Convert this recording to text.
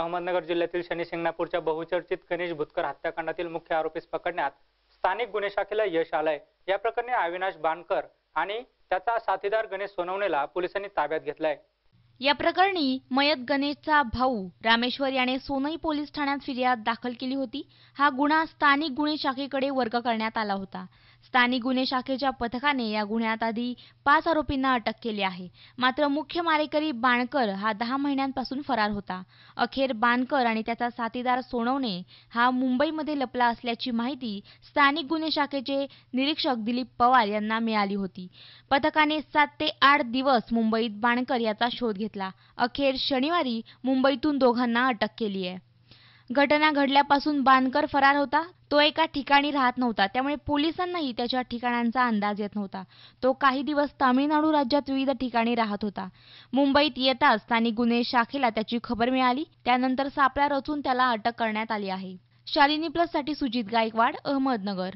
अहमदनगर जिल्ह्यातील शनिशिंगणापूरच्या बहुचर्चित गणेश भुतकर हत्याकांडातील मुख्य आरोपीस पकडण्यात स्थानिक गुन्हे शाखेला यश आलंय या प्रकरणी अविनाश बाणकर आणि त्याचा साथीदार गणेश सोनवणेला पोलिसांनी ताब्यात घेतलाय या प्रकरणी मयत गणेशचा भाऊ रामेश्वर याने सोनई पोलीस ठाण्यात फिर्याद दाखल केली होती हा गुन्हा स्थानिक गुन्हे शाखेकडे वर्ग करण्यात आला होता स्थानिक गुन्हे शाखेच्या पथकाने या गुन्ह्यात आधी पाच आरोपींना अटक केली आहे मात्र मुख्य मारेकरी बाणकर हा दहा महिन्यांपासून फरार होता अखेर बाणकर आणि त्याचा साथीदार सोनवणे हा मुंबईमध्ये लपला असल्याची माहिती स्थानिक गुन्हे शाखेचे निरीक्षक दिलीप पवार यांना मिळाली होती पथकाने सात ते आठ दिवस मुंबईत बाणकर याचा शोध घेतला अखेर शनिवारी मुंबईतून दोघांना अटक केली आहे घटना घडल्यापासून बांधकर फरार होता तो एका ठिकाणी राहत नव्हता त्यामुळे पोलिसांनाही त्याच्या ठिकाणांचा अंदाज येत नव्हता तो काही दिवस तामिळनाडू राज्यात विविध ठिकाणी राहत होता मुंबईत येताच स्थानिक गुन्हे शाखेला त्याची खबर मिळाली त्यानंतर सापळा रचून त्याला अटक करण्यात आली आहे शालिनी प्लस साठी सुजित गायकवाड अहमदनगर